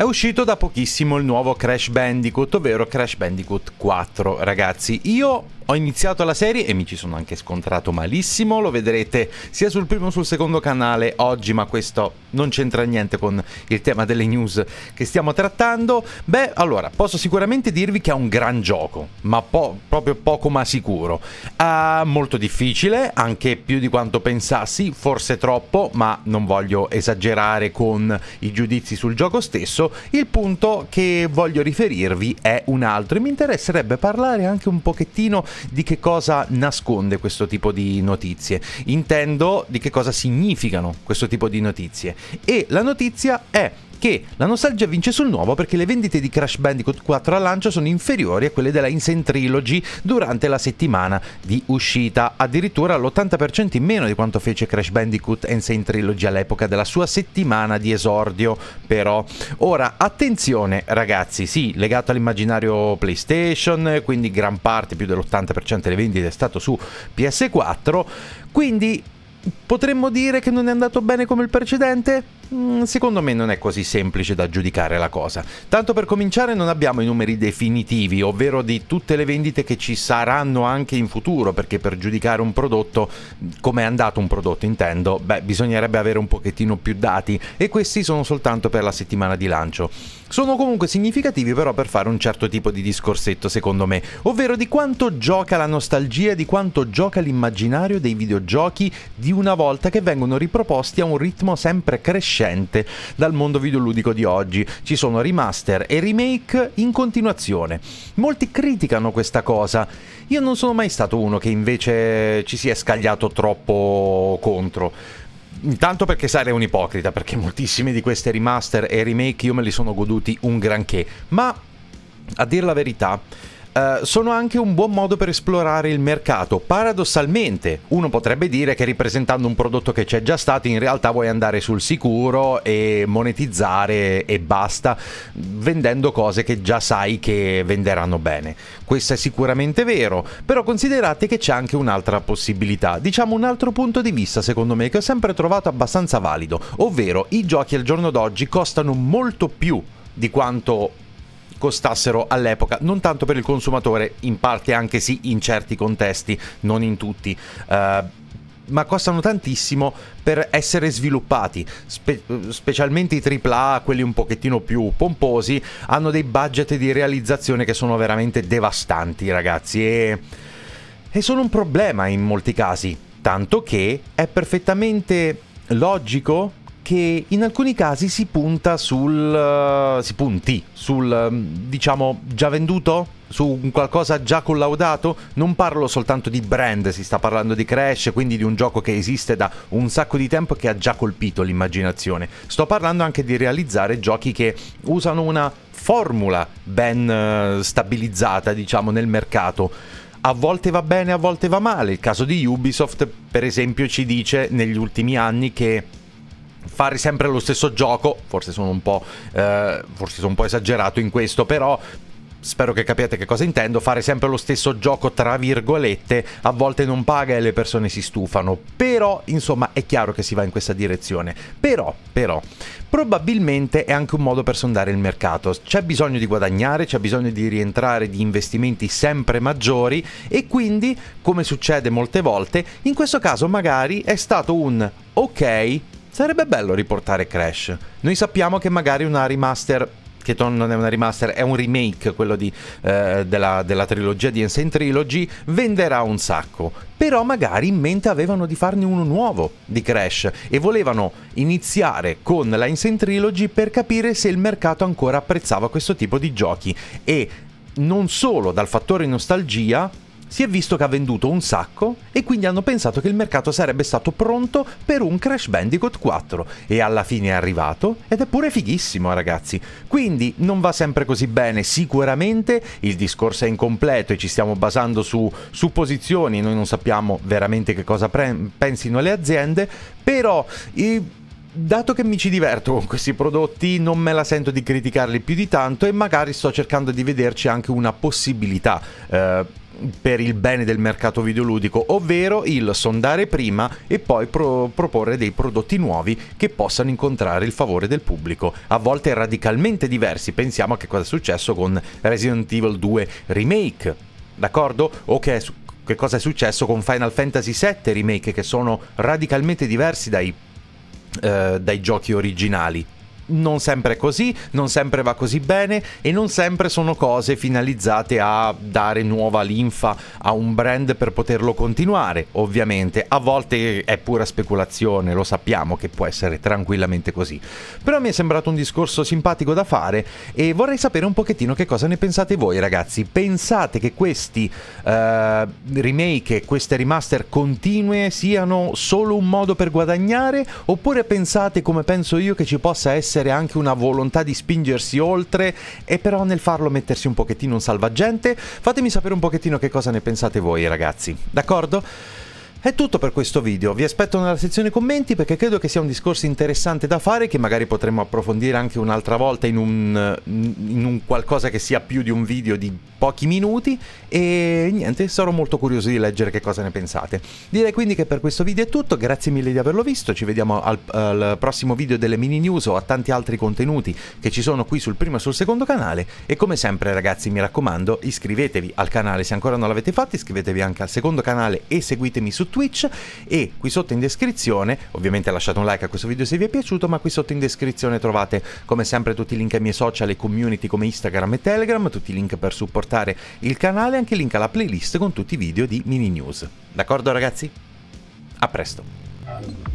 È uscito da pochissimo il nuovo Crash Bandicoot, ovvero Crash Bandicoot 4, ragazzi. Io ho iniziato la serie e mi ci sono anche scontrato malissimo, lo vedrete sia sul primo che sul secondo canale oggi, ma questo non c'entra niente con il tema delle news che stiamo trattando. Beh, allora, posso sicuramente dirvi che è un gran gioco, ma po proprio poco ma sicuro. Uh, molto difficile, anche più di quanto pensassi, forse troppo, ma non voglio esagerare con i giudizi sul gioco stesso. Il punto che voglio riferirvi è un altro e mi interesserebbe parlare anche un pochettino di che cosa nasconde questo tipo di notizie, intendo di che cosa significano questo tipo di notizie e la notizia è che la nostalgia vince sul nuovo perché le vendite di Crash Bandicoot 4 al lancio sono inferiori a quelle della Insane Trilogy durante la settimana di uscita, addirittura l'80% in meno di quanto fece Crash Bandicoot Insane Trilogy all'epoca della sua settimana di esordio, però. Ora, attenzione ragazzi, sì, legato all'immaginario PlayStation, quindi gran parte, più dell'80% delle vendite è stato su PS4, quindi potremmo dire che non è andato bene come il precedente? Mm, secondo me non è così semplice da giudicare la cosa. Tanto per cominciare non abbiamo i numeri definitivi, ovvero di tutte le vendite che ci saranno anche in futuro, perché per giudicare un prodotto, come è andato un prodotto intendo, beh, bisognerebbe avere un pochettino più dati e questi sono soltanto per la settimana di lancio. Sono comunque significativi però per fare un certo tipo di discorsetto secondo me, ovvero di quanto gioca la nostalgia, di quanto gioca l'immaginario dei videogiochi di una volta che vengono riproposti a un ritmo sempre crescente crescente dal mondo videoludico di oggi. Ci sono remaster e remake in continuazione. Molti criticano questa cosa. Io non sono mai stato uno che invece ci si è scagliato troppo contro. Intanto perché sarei un ipocrita, perché moltissime di queste remaster e remake io me li sono goduti un granché, ma a dir la verità, eh, sono anche un buon modo per esplorare il mercato. Paradossalmente, uno potrebbe dire che ripresentando un prodotto che c'è già stato, in realtà vuoi andare sul sicuro e monetizzare e basta, vendendo cose che già sai che venderanno bene. Questo è sicuramente vero, però considerate che c'è anche un'altra possibilità, diciamo un altro punto di vista secondo me che ho sempre trovato abbastanza valido, ovvero i giochi al giorno d'oggi costano molto più di quanto costassero all'epoca, non tanto per il consumatore, in parte anche sì in certi contesti, non in tutti. Uh, ma costano tantissimo per essere sviluppati, Spe specialmente i AAA, quelli un pochettino più pomposi, hanno dei budget di realizzazione che sono veramente devastanti, ragazzi, e, e sono un problema in molti casi, tanto che è perfettamente logico che in alcuni casi si punta sul... Uh, si punti sul, um, diciamo, già venduto? Su qualcosa già collaudato? Non parlo soltanto di brand, si sta parlando di Crash, quindi di un gioco che esiste da un sacco di tempo e che ha già colpito l'immaginazione. Sto parlando anche di realizzare giochi che usano una formula ben uh, stabilizzata, diciamo, nel mercato a volte va bene, a volte va male. Il caso di Ubisoft, per esempio, ci dice negli ultimi anni che fare sempre lo stesso gioco, forse sono un po', eh, forse sono un po esagerato in questo, però spero che capiate che cosa intendo, fare sempre lo stesso gioco tra virgolette a volte non paga e le persone si stufano, però insomma è chiaro che si va in questa direzione, però, però probabilmente è anche un modo per sondare il mercato, c'è bisogno di guadagnare, c'è bisogno di rientrare di investimenti sempre maggiori e quindi come succede molte volte, in questo caso magari è stato un ok Sarebbe bello riportare Crash. Noi sappiamo che magari una remaster che non è una remaster, è un remake, quello di, eh, della, della, trilogia di Ensign Trilogy, venderà un sacco. Però magari in mente avevano di farne uno nuovo di Crash e volevano iniziare con la Ensign Trilogy per capire se il mercato ancora apprezzava questo tipo di giochi. E non solo dal fattore nostalgia, si è visto che ha venduto un sacco e quindi hanno pensato che il mercato sarebbe stato pronto per un Crash Bandicoot 4 e alla fine è arrivato ed è pure fighissimo ragazzi. Quindi non va sempre così bene, sicuramente il discorso è incompleto e ci stiamo basando su supposizioni, noi non sappiamo veramente che cosa pensino le aziende, però... Eh, dato che mi ci diverto con questi prodotti, non me la sento di criticarli più di tanto e magari sto cercando di vederci anche una possibilità. Eh, per il bene del mercato videoludico, ovvero il sondare prima e poi pro- proporre dei prodotti nuovi che possano incontrare il favore del pubblico, a volte radicalmente diversi. Pensiamo a che cosa è successo con Resident Evil 2 Remake, d'accordo? O che su- che cosa è successo con Final Fantasy VII Remake, che sono radicalmente diversi dai, eh, dai giochi originali non sempre è così, non sempre va così bene e non sempre sono cose finalizzate a dare nuova linfa a un brand per poterlo continuare, ovviamente. A volte è pura speculazione, lo sappiamo che può essere tranquillamente così. Però mi è sembrato un discorso simpatico da fare e vorrei sapere un pochettino che cosa ne pensate voi ragazzi. Pensate che questi eh, remake, queste remaster continue siano solo un modo per guadagnare oppure pensate come penso io che ci possa essere essere anche una volontà di spingersi oltre e però nel farlo mettersi un pochettino un salvagente. Fatemi sapere un pochettino che cosa ne pensate voi ragazzi, d'accordo? È tutto per questo video, vi aspetto nella sezione commenti perché credo che sia un discorso interessante da fare che magari potremmo approfondire anche un'altra volta in un, in un qualcosa che sia più di un video di pochi minuti e niente, sarò molto curioso di leggere che cosa ne pensate. Direi quindi che per questo video è tutto, grazie mille di averlo visto, ci vediamo al, al prossimo video delle mini news o a tanti altri contenuti che ci sono qui sul primo e sul secondo canale e come sempre ragazzi mi raccomando iscrivetevi al canale se ancora non l'avete fatto, iscrivetevi anche al secondo canale e seguitemi su Twitch e qui sotto in descrizione, ovviamente lasciate un like a questo video se vi è piaciuto, ma qui sotto in descrizione trovate come sempre tutti i link ai miei social e community come Instagram e Telegram, tutti i link per supportare il canale e anche il link alla playlist con tutti i video di mini news. D'accordo ragazzi? A presto!